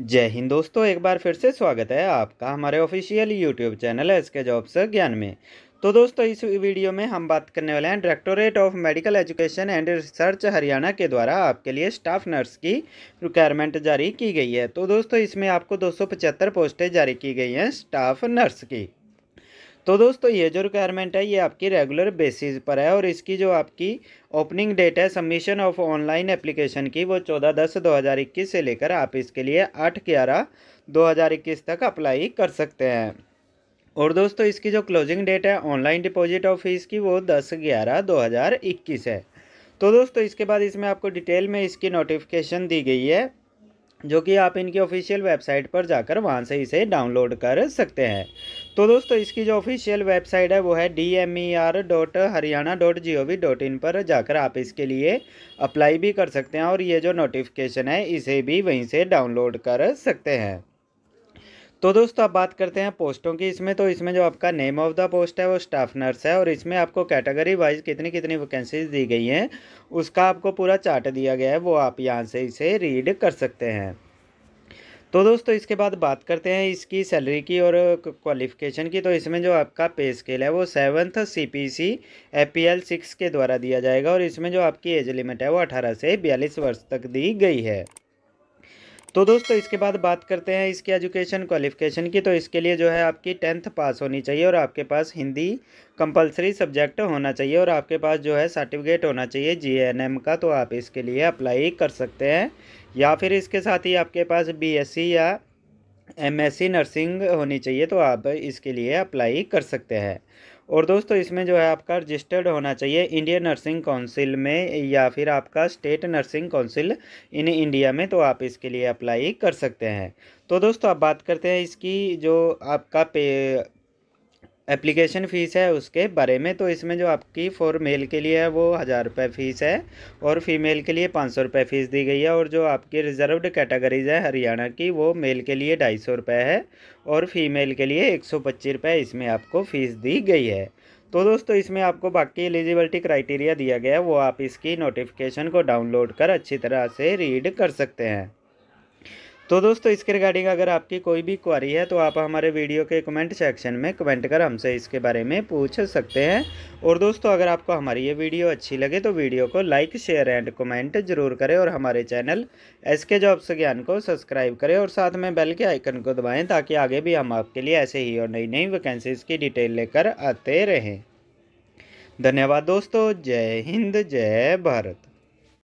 जय हिंद दोस्तों एक बार फिर से स्वागत है आपका हमारे official YouTube channel S K job से ज्ञान में तो दोस्तों इस वीडियो में हम बात करने वाले हैं Directorate of Medical Education and Research Haryana के द्वारा आपके लिए स्टाफ नर्स की रिक्वायरमेंट जारी की गई है तो दोस्तों इसमें आपको दो पोस्टें जारी की गई हैं स्टाफ नर्स की तो दोस्तों ये जो रिक्वायरमेंट है ये आपकी रेगुलर बेसिस पर है और इसकी जो आपकी ओपनिंग डेट है सबमिशन ऑफ ऑनलाइन एप्लीकेशन की वो चौदह दस दो हज़ार इक्कीस से लेकर आप इसके लिए आठ ग्यारह दो हज़ार इक्कीस तक अप्लाई कर सकते हैं और दोस्तों इसकी जो क्लोजिंग डेट है ऑनलाइन डिपॉजिट ऑफ फीस की वो दस ग्यारह दो हज़ार इक्कीस है तो दोस्तों इसके बाद इसमें आपको डिटेल में इसकी नोटिफिकेशन दी गई है जो कि आप इनकी ऑफिशियल वेबसाइट पर जाकर वहाँ से इसे डाउनलोड कर सकते हैं तो दोस्तों इसकी जो ऑफिशियल वेबसाइट है वो है D M E R dot Haryana dot G O V dot in पर जाकर आप इसके लिए अप्लाई भी कर सकते हैं और ये जो नोटिफिकेशन है इसे भी वहीं से डाउनलोड कर सकते हैं तो दोस्तों अब बात करते हैं पोस्टों की इसमें तो इसमें जो आपका नेम ऑफ द पोस्ट है वो स्टाफ नर्स है और इसमें आपको कैटेगरी वाइज कितनी कितनी वैकेंसीज दी गई हैं उसका आपको पूरा चार्ट दिया गया है वो आप यहाँ से इसे रीड कर सकते हैं तो दोस्तों इसके बाद बात करते हैं इसकी सैलरी की और क्वालिफिकेशन की तो इसमें जो आपका पे स्केल है वो seventh C P C P L six के द्वारा दिया जाएगा और इसमें जो आपकी एज लिमिट है वो अठारह से बयालीस वर्ष तक दी गई है तो दोस्तों इसके बाद बात करते हैं इसकी एजुकेशन क्वालिफिकेशन की तो इसके लिए जो है आपकी टेंथ पास होनी चाहिए और आपके पास हिंदी कंपलसरी सब्जेक्ट होना चाहिए और आपके पास जो है सर्टिफिकेट होना चाहिए जीएनएम का तो आप इसके लिए अप्लाई कर सकते हैं या फिर इसके साथ ही आपके पास बी या एम नर्सिंग होनी चाहिए तो आप इसके लिए अप्लाई कर सकते हैं और दोस्तों इसमें जो है आपका रजिस्टर्ड होना चाहिए इंडियन नर्सिंग काउंसिल में या फिर आपका State Nursing Council in India में तो आप इसके लिए अप्लाई कर सकते हैं तो दोस्तों आप बात करते हैं इसकी जो आपका पे एप्लीकेशन फ़ीस है उसके बारे में तो इसमें जो आपकी फॉर मेल के लिए है वो हज़ार रुपये फ़ीस है और फीमेल के लिए पाँच सौ रुपये फ़ीस दी गई है और जो आपकी रिजर्वड कैटेगरीज है हरियाणा की वो मेल के लिए ढाई सौ रुपये है और फीमेल के लिए एक सौ पच्चीस रुपये इसमें आपको फ़ीस दी गई है तो दोस्तों इसमें आपको बाकी एलिजिबिलिटी क्राइटेरिया दिया गया है वो आप इसकी नोटिफिकेशन को डाउनलोड कर अच्छी तरह से रीड कर सकते हैं तो दोस्तों इसके रिगार्डिंग अगर आपकी कोई भी क्वारी है तो आप हमारे वीडियो के कमेंट सेक्शन में कमेंट कर हमसे इसके बारे में पूछ सकते हैं और दोस्तों अगर आपको हमारी ये वीडियो अच्छी लगे तो वीडियो को लाइक शेयर एंड कमेंट जरूर करें और हमारे चैनल एस के जॉब्स ज्ञान को सब्सक्राइब करें और साथ में बेल के आइकन को दबाएँ ताकि आगे भी हम आपके लिए ऐसे ही और नई नई वैकेंसीज़ की डिटेल लेकर आते रहें धन्यवाद दोस्तों जय हिंद जय भारत